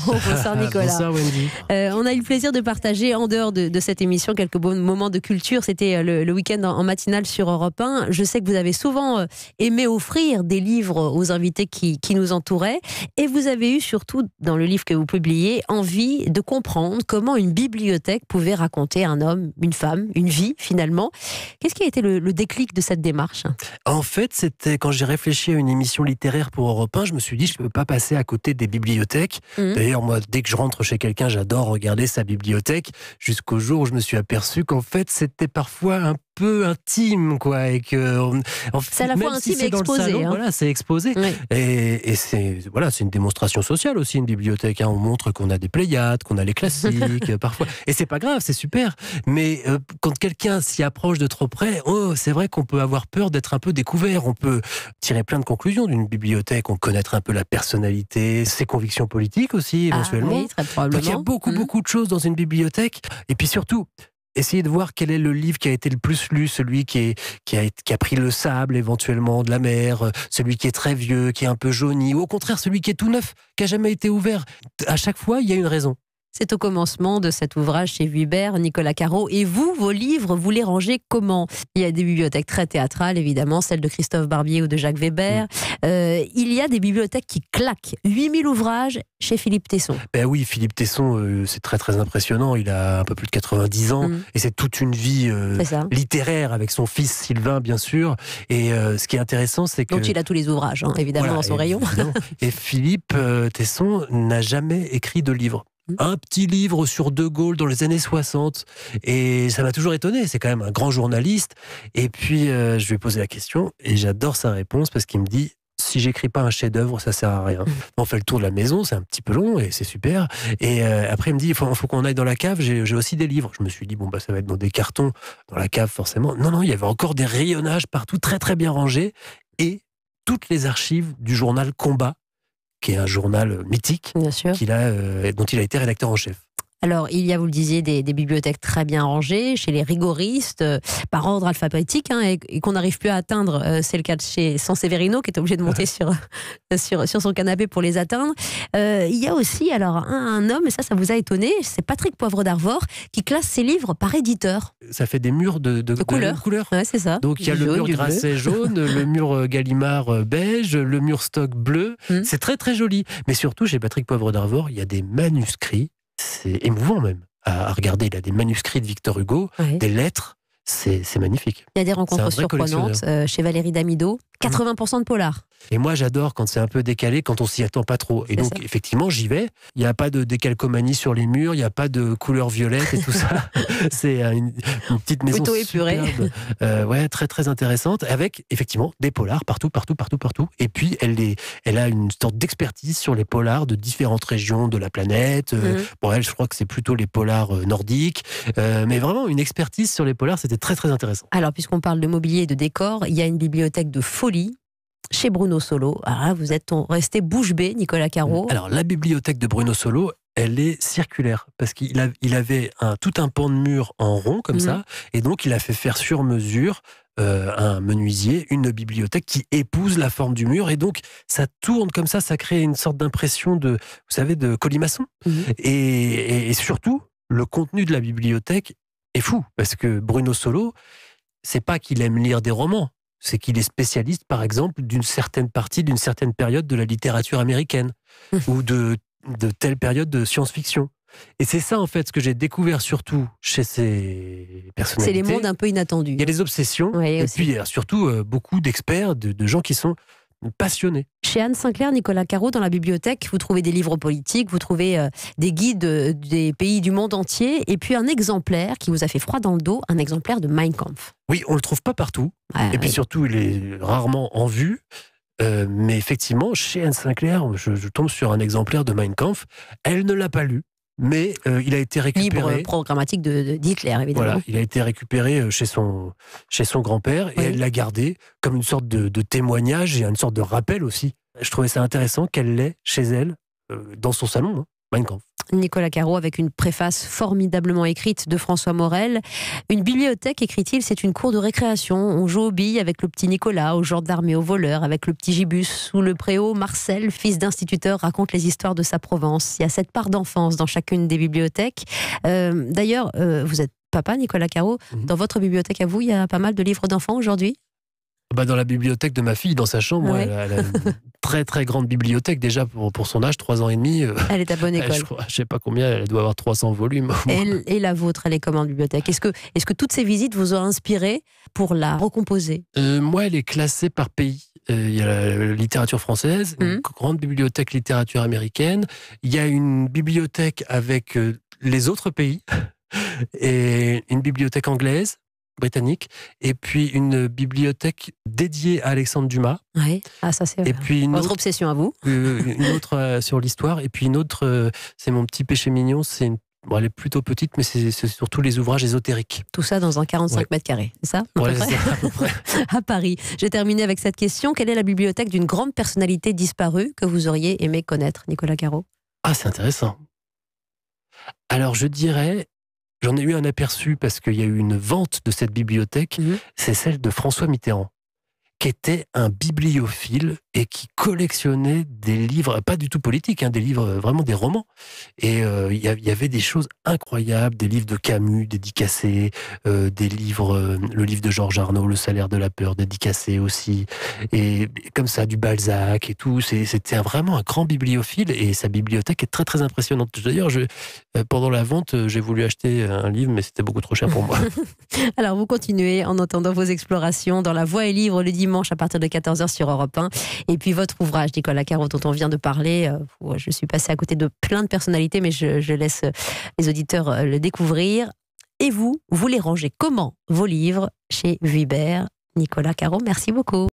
Bonsoir nicolas Bonsoir Wendy. Euh, on a eu le plaisir de partager en dehors de, cette émission quelques bons moments de culture. C'était euh, le, week-end en, matinale sur Europe 1. Je sais que vous avez souvent euh, aimé offrir des livres aux invités qui, nous entouraient et vous avez eu surtout dans le livre que vous publiez envie de comprendre comment une bibliothèque pouvait raconter un homme, une femme, une vie finalement. Qu'est-ce qui a été le, déclic de cette démarche En fait, c'était quand j'ai réfléchi à une émission littéraire pour Europe 1, je me suis dit je ne peux pas passer à côté des bibliothèques. Mmh. D'ailleurs, moi, dès que je rentre chez quelqu'un, j'adore regarder sa bibliothèque, jusqu'au jour où je me suis aperçu qu'en fait, c'était parfois un peu intime, quoi. Et que, euh, en c'est la fois intime et exposé. Hein. Voilà, c'est exposé. Et, et c'est voilà, c'est une démonstration sociale aussi, une bibliothèque. Hein. On montre qu'on a des Pléiades, qu'on a les classiques, parfois. Et c'est pas grave, c'est super. Mais euh, quand quelqu'un s'y approche de trop près, oh, c'est vrai qu'on peut avoir peur d'être un peu découvert. On peut tirer plein de conclusions d'une bibliothèque, on connaître un peu la personnalité, ses convictions politiques aussi, ah éventuellement. il y a beaucoup, mm. beaucoup de choses dans une bibliothèque. Et puis surtout, essayez de voir quel est le livre qui a été le plus lu, celui qui, a, a, pris le sable éventuellement de la mer, euh, celui qui est très vieux, qui est un peu jauni, ou au contraire celui qui est tout neuf, qui a jamais été ouvert. À chaque fois, il y a une raison. C'est au commencement de cet ouvrage chez Hubert, Nicolas Caro. Et vous, vos livres, vous les rangez comment Il y a des bibliothèques très théâtrales, évidemment, celles de Christophe Barbier ou de Jacques Weber. Euh, il y a des bibliothèques qui claquent. 8000 ouvrages chez Philippe Tesson. Ben oui, Philippe Tesson, euh, c'est très très impressionnant. Il a un peu plus de 90 ans mm. et c'est toute une vie euh, littéraire avec son fils Sylvain, bien sûr. Et ce qui est intéressant, c'est que... Donc il a tous les ouvrages, hein, évidemment, dans son rayon. et Philippe Tesson n'a jamais écrit de livre un petit livre sur De Gaulle dans les années 60. Et ça m'a toujours étonné. C'est quand même un grand journaliste. Et puis, euh, je lui ai la question et j'adore sa réponse parce qu'il me dit si j'écris pas un chef-d'œuvre, ça sert à rien. Mm. On fait le tour de la maison, c'est un petit peu long et c'est super. Et euh, après, il me dit il faut, qu'on aille dans la cave, j'ai aussi des livres. Je me suis dit bon, bah, ça va être dans des cartons, dans la cave forcément. Non, non, il y avait encore des rayonnages partout, très très bien rangés. Et toutes les archives du journal Combat qui est un journal mythique a, euh, dont il a été rédacteur en chef. Alors, il y a, vous le disiez, des, bibliothèques très bien rangées, chez les rigoristes, euh, par ordre alphabétique, hein, et, qu'on n'arrive plus à atteindre. Euh, c'est le cas de chez Severino qui est obligé de monter sur, sur, son canapé pour les atteindre. Euh, il y a aussi, alors, un, homme, et ça, ça vous a étonné, c'est Patrick Poivre d'Arvor, qui classe ses livres par éditeur. Ça fait des murs de, de, couleurs. c'est ça. Donc, il y a le mur Grasset jaune, le mur Gallimard beige, le mur Stock bleu. Hmm. C'est très, très joli. Mais surtout, chez Patrick Poivre d'Arvor, il y a des manuscrits c'est émouvant même à, regarder. Il a des manuscrits de Victor Hugo, des lettres. C'est magnifique. Il y a des rencontres surprenantes euh, chez Valérie Damido, 80% de polar. Et moi, j'adore quand c'est un peu décalé, quand on s'y attend pas trop. Et donc, effectivement, j'y vais. Il n'y a pas de décalcomanie sur les murs, il n'y a pas de couleur violette et tout ça. c'est euh, une, petite maison Plutôt épurée. Euh, ouais, très très intéressante. Avec effectivement des polars partout, partout, partout, partout. Et puis, elle, est, elle a une sorte d'expertise sur les polars de différentes régions de la planète. Euh, mhm. Bon, elle, je crois que c'est plutôt les polars euh, nordiques. mais vraiment, une expertise sur les polars, c'était très très intéressant. Alors, puisqu'on parle de mobilier et de décor, il y a une bibliothèque de faux chez Bruno Solo. Ah, vous êtes resté bouche bée, Nicolas Caro. Alors, la bibliothèque de Bruno Solo, elle est circulaire parce qu'il avait tout un pan de mur en rond comme mhm. ça, et donc il a fait faire sur mesure euh, un menuisier, une bibliothèque qui épouse la forme du mur. Et donc, ça tourne comme ça, ça crée une sorte d'impression de, vous savez, de colimaçon. Mhm. Et, et, surtout, le contenu de la bibliothèque est fou, parce que Bruno Solo, c'est pas qu'il aime lire des romans c'est qu'il est spécialiste, par exemple, d'une certaine partie, d'une certaine période de la littérature américaine hum. ou de, de telle période de science-fiction. Et c'est ça, en fait, ce que j'ai découvert surtout chez ces personnalités. C'est les mondes un peu inattendus. Il y a les obsessions. et puis, il y a surtout euh, beaucoup d'experts, de, gens qui sont passionné. Chez Anne Sinclair, Nicolas Caro, dans la bibliothèque, vous trouvez des livres politiques, vous trouvez euh, des guides euh, des pays du monde entier, et puis un exemplaire qui vous a fait froid dans le dos, un exemplaire de Mein Kampf. Oui, on le trouve pas partout, et puis surtout, il est rarement en vue. Euh, mais effectivement, chez Anne Sinclair, je, tombe sur un exemplaire de Mein Kampf. Elle ne l'a pas lu mais euh, il a été récupéré. Libre programmatique d'Hitler, évidemment. il a été récupéré chez son, chez son grand-père et elle l'a gardé comme une sorte de, témoignage et une sorte de rappel aussi. Je trouvais ça intéressant qu'elle l'ait chez elle, euh, dans son salon, hein, Nicolas Caro, avec une préface formidablement écrite de François Morel. Une bibliothèque, écrit-il, c'est une cour de récréation. On joue aux billes avec le petit Nicolas, aux gendarmes et aux voleurs, avec le petit Gibus. ou le préau, Marcel, fils d'instituteur, raconte les histoires de sa Provence. Il y a cette part d'enfance dans chacune des bibliothèques. Euh, d'ailleurs, euh, vous êtes papa, Nicolas Caro. Mhm. Dans votre bibliothèque à vous, il y a pas mal de livres d'enfants aujourd'hui bah dans la bibliothèque de ma fille, dans sa chambre, ah très très grande bibliothèque déjà pour, son âge, 3 ans et demi. Euh, elle est à bonne école. je, ne sais pas combien, elle doit avoir 300 volumes. Elle, et la vôtre, elle est comme en bibliothèque Est-ce que, est -ce que toutes ces visites vous ont inspiré pour la recomposer euh, Moi, elle est classée par pays. Euh, il y a la littérature française, une mmh. grande bibliothèque littérature américaine. Il y a une bibliothèque avec les autres pays et une bibliothèque anglaise britannique, et puis une bibliothèque dédiée à Alexandre Dumas. Oui, ah, ça c'est Et Votre obsession à vous. une autre euh, sur l'histoire, et puis une autre, euh, c'est mon petit péché mignon, c'est une elle est plutôt petite, mais c'est surtout les ouvrages ésotériques. Tout ça dans un 45 ouais. mètres carrés, c'est ça à, à Paris. J'ai terminé avec cette question. Quelle est la bibliothèque d'une grande personnalité disparue que vous auriez aimé connaître, Nicolas Caro Ah, c'est intéressant. Alors, je dirais J'en ai eu un aperçu parce qu'il y a eu une vente de cette bibliothèque. Mhm. C'est celle de François Mitterrand qui était un bibliophile et qui collectionnait des livres, pas du tout politiques, hein, des livres, euh, vraiment des romans. Et euh, il y, avait des choses incroyables, des livres de Camus dédicacés, euh, des livres, le livre de Georges Arnaud, Le salaire de la peur, dédicacé aussi, et comme ça, du Balzac et tout. C'était vraiment un grand bibliophile et sa bibliothèque est très très impressionnante. D'ailleurs, pendant la vente, j'ai voulu acheter un livre, mais c'était beaucoup trop cher pour moi. Alors vous continuez en entendant vos explorations dans La Voix et Livre le dimanche à partir de 14h sur Europe 1. Et puis votre ouvrage, Nicolas Caro, dont on vient de parler. Euh, je suis passée à côté de plein de personnalités, mais je, laisse euh, les auditeurs euh, le découvrir. Et vous, vous les rangez comment Vos livres chez Vuibert. Nicolas Caro, merci beaucoup.